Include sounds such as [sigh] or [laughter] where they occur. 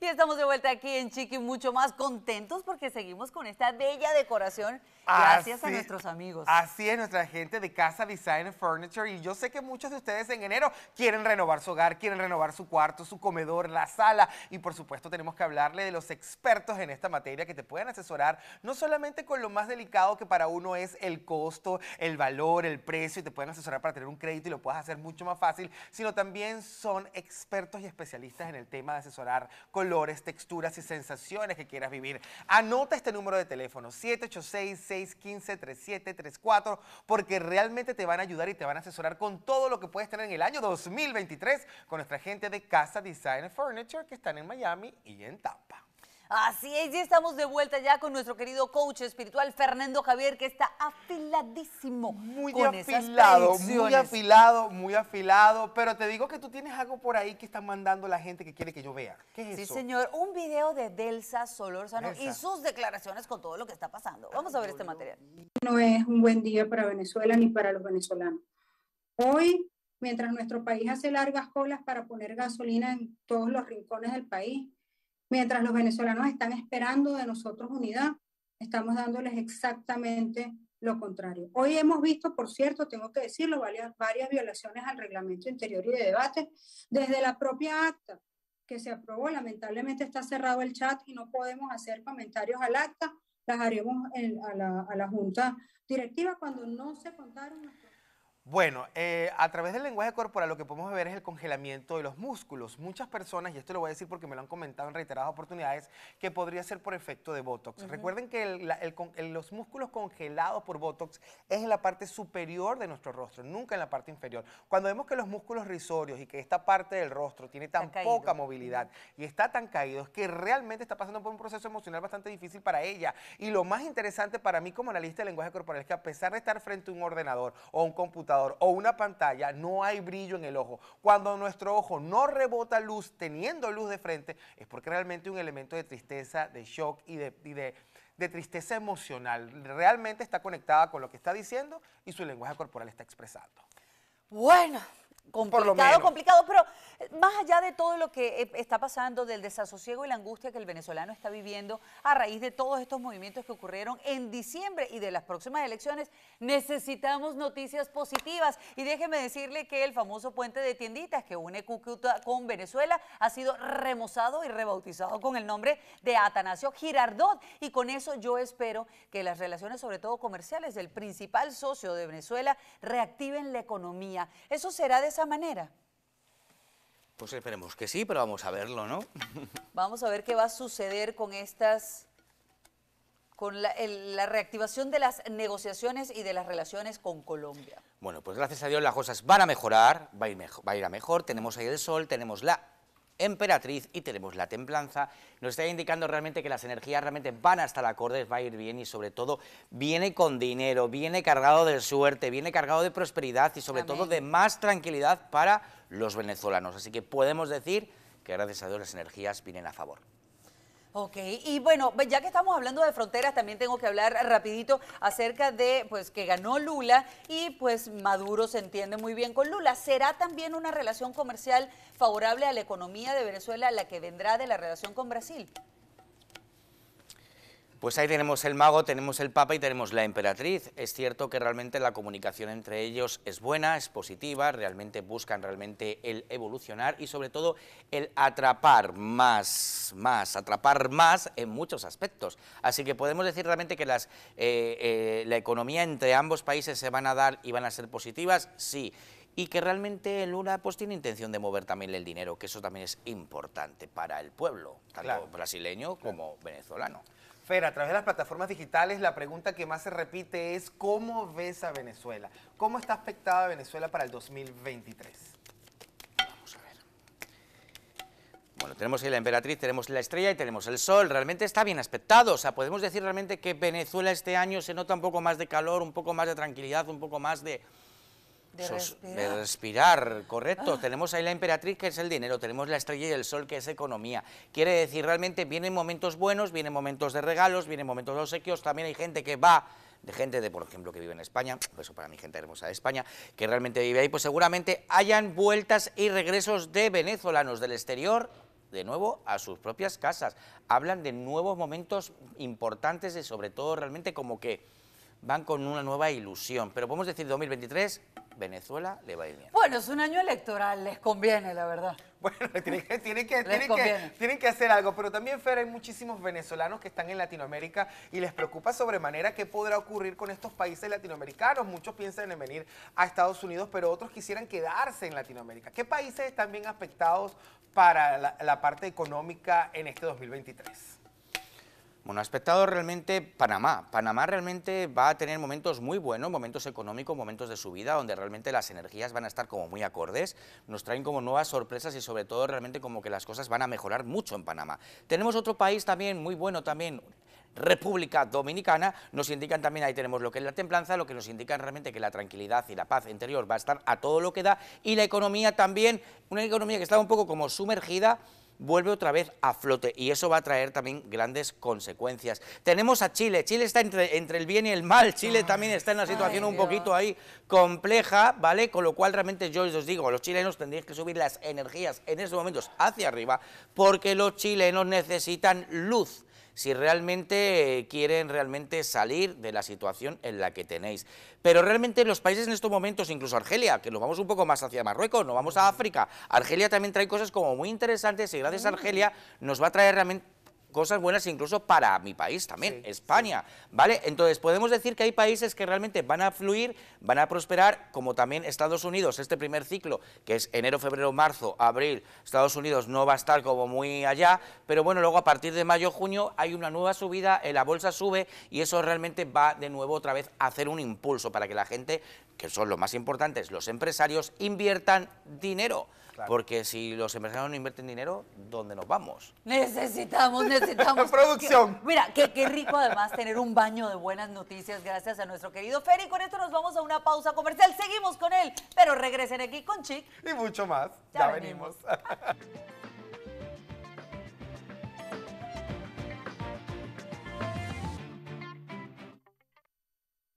Y estamos de vuelta aquí en Chiqui, mucho más contentos porque seguimos con esta bella decoración gracias a nuestros amigos. Así es, nuestra gente de Casa Design Furniture. Y yo sé que muchos de ustedes en enero quieren renovar su hogar, quieren renovar su cuarto, su comedor, la sala. Y por supuesto tenemos que hablarle de los expertos en esta materia que te pueden asesorar, no solamente con lo más delicado que para uno es el costo, el valor, el precio, y te pueden asesorar para tener un crédito y lo puedas hacer mucho más fácil, sino también son expertos y especialistas en el tema de asesorar con colores, texturas y sensaciones que quieras vivir. Anota este número de teléfono, 786-615-3734, porque realmente te van a ayudar y te van a asesorar con todo lo que puedes tener en el año 2023 con nuestra gente de Casa Design Furniture que están en Miami y en Tampa. Así es, ya estamos de vuelta ya con nuestro querido coach espiritual Fernando Javier, que está afiladísimo. Muy con afilado, muy afilado, muy afilado. Pero te digo que tú tienes algo por ahí que está mandando la gente que quiere que yo vea. ¿Qué es sí, eso? Sí, señor, un video de Delsa Solórzano y sus declaraciones con todo lo que está pasando. Vamos a ver este material. No es un buen día para Venezuela ni para los venezolanos. Hoy, mientras nuestro país hace largas colas para poner gasolina en todos los rincones del país, Mientras los venezolanos están esperando de nosotros unidad, estamos dándoles exactamente lo contrario. Hoy hemos visto, por cierto, tengo que decirlo, varias, violaciones al reglamento interior y de debate, desde la propia acta que se aprobó. Lamentablemente está cerrado el chat y no podemos hacer comentarios al acta, las haremos a, la, Junta Directiva cuando no se contaron bueno, eh, a través del lenguaje corporal lo que podemos ver es el congelamiento de los músculos. Muchas personas, y esto lo voy a decir porque me lo han comentado en reiteradas oportunidades, que podría ser por efecto de Botox. Recuerden que los músculos congelados por Botox es en la parte superior de nuestro rostro, nunca en la parte inferior. Cuando vemos que los músculos risorios y que esta parte del rostro tiene tan poca movilidad y está tan caído, es que realmente está pasando por un proceso emocional bastante difícil para ella. Y lo más interesante para mí como analista de lenguaje corporal es que a pesar de estar frente a un ordenador o un computador, o una pantalla, no hay brillo en el ojo. Cuando nuestro ojo no rebota luz teniendo luz de frente, es porque realmente un elemento de tristeza, de shock y de tristeza emocional realmente está conectada con lo que está diciendo y su lenguaje corporal está expresando. Bueno, complicado, complicado, pero eh, más allá de todo lo que eh, está pasando, del desasosiego y la angustia que el venezolano está viviendo a raíz de todos estos movimientos que ocurrieron en diciembre y de las próximas elecciones, necesitamos noticias positivas. Y déjeme decirle que el famoso puente de tienditas que une Cúcuta con Venezuela ha sido remozado y rebautizado con el nombre de Atanasio Girardot. Y con eso yo espero que las relaciones, sobre todo comerciales, del principal socio de Venezuela reactiven la economía. Eso será de manera? Pues esperemos que sí, pero vamos a verlo, ¿no? [laughs] Vamos a ver qué va a suceder con estas con la, reactivación de las negociaciones y de las relaciones con Colombia. Bueno, pues gracias a Dios las cosas van a mejorar, va a ir, va a, ir a mejor, tenemos ahí el sol, tenemos la emperatriz y tenemos la templanza, nos está indicando realmente que las energías realmente van hasta la acordes, va a ir bien y sobre todo viene con dinero, viene cargado de suerte, viene cargado de prosperidad y sobre todo de más tranquilidad para los venezolanos. Así que podemos decir que gracias a Dios las energías vienen a favor. Ok, y bueno, ya que estamos hablando de fronteras, también tengo que hablar rapidito acerca de pues que ganó Lula y pues Maduro se entiende muy bien con Lula. ¿Será también una relación comercial favorable a la economía de Venezuela la que vendrá de la relación con Brasil? Pues ahí tenemos el mago, tenemos el papa y tenemos la emperatriz. Es cierto que realmente la comunicación entre ellos es buena, es positiva, realmente buscan realmente el evolucionar y sobre todo el atrapar más, más, atrapar más en muchos aspectos. Así que podemos decir realmente que las, eh, eh, la economía entre ambos países se van a dar y van a ser positivas, sí y que realmente Lula pues tiene intención de mover también el dinero, que eso también es importante para el pueblo, tanto brasileño como venezolano. Fer, a través de las plataformas digitales la pregunta que más se repite es ¿cómo ves a Venezuela? ¿Cómo está aspectada Venezuela para el 2023? Vamos a ver. Bueno, tenemos ahí la emperatriz, tenemos la estrella y tenemos el sol. Realmente está bien aspectado. O sea, podemos decir realmente que Venezuela este año se nota un poco más de calor, un poco más de tranquilidad, un poco más de, de, respirar. correcto. Ah. Tenemos ahí la emperatriz, que es el dinero, tenemos la estrella y el sol, que es economía. Quiere decir, realmente vienen momentos buenos, vienen momentos de regalos, vienen momentos de obsequios, también hay gente que va de gente de, por ejemplo, que vive en España, pues eso para mi gente hermosa de España, que realmente vive ahí, pues seguramente hayan vueltas y regresos de venezolanos del exterior de nuevo a sus propias casas. Hablan de nuevos momentos importantes y sobre todo realmente como que van con una nueva ilusión. Pero podemos decir 2023, Venezuela le va bien. Bueno, es un año electoral, les conviene, la verdad. Bueno, [laughs] tienen que, tienen que, hacer algo, pero también, Fer, hay muchísimos venezolanos que están en Latinoamérica y les preocupa sobremanera qué podrá ocurrir con estos países latinoamericanos. Muchos piensan en venir a Estados Unidos, pero otros quisieran quedarse en Latinoamérica. ¿Qué países están bien afectados para la parte económica en este 2023? Bueno, ha realmente Panamá. Panamá realmente va a tener momentos muy buenos, momentos económicos, momentos de subida, donde realmente las energías van a estar como muy acordes, nos traen como nuevas sorpresas y sobre todo realmente como que las cosas van a mejorar mucho en Panamá. Tenemos otro país también muy bueno también, República Dominicana, nos indican también, ahí tenemos lo que es la templanza, lo que nos indican realmente que la tranquilidad y la paz interior va a estar a todo lo que da y la economía también, una economía que está un poco como sumergida vuelve otra vez a flote y eso va a traer también grandes consecuencias. Tenemos a Chile, Chile está entre, entre el bien y el mal, Chile también está en una situación un poquito ahí compleja, ¿vale? Con lo cual realmente yo os digo, los chilenos tendréis que subir las energías en estos momentos hacia arriba porque los chilenos necesitan luz si realmente quieren realmente salir de la situación en la que tenéis. Pero realmente los países en estos momentos, incluso Argelia, que nos vamos un poco más hacia Marruecos, nos vamos a África, Argelia también trae cosas como muy interesantes y gracias a Argelia nos va a traer realmente cosas buenas incluso para mi país también, España, ¿vale? Entonces podemos decir que hay países que realmente van a fluir, van a prosperar, como también Estados Unidos, este primer ciclo, que es enero, febrero, marzo, abril, Estados Unidos no va a estar como muy allá, pero bueno, luego a partir de mayo, junio hay una nueva subida, eh, la bolsa sube y eso realmente va de nuevo otra vez a hacer un impulso para que la gente que son los más importantes, los empresarios, inviertan dinero. Porque si los empresarios no invierten dinero, ¿dónde nos vamos? Necesitamos, necesitamos. [laughs] Producción. mira, qué rico además tener un baño de buenas noticias gracias a nuestro querido Ferry. Con esto nos vamos a una pausa comercial. Seguimos con él, pero regresen aquí con Chic. Y mucho más. Ya, venimos. [laughs]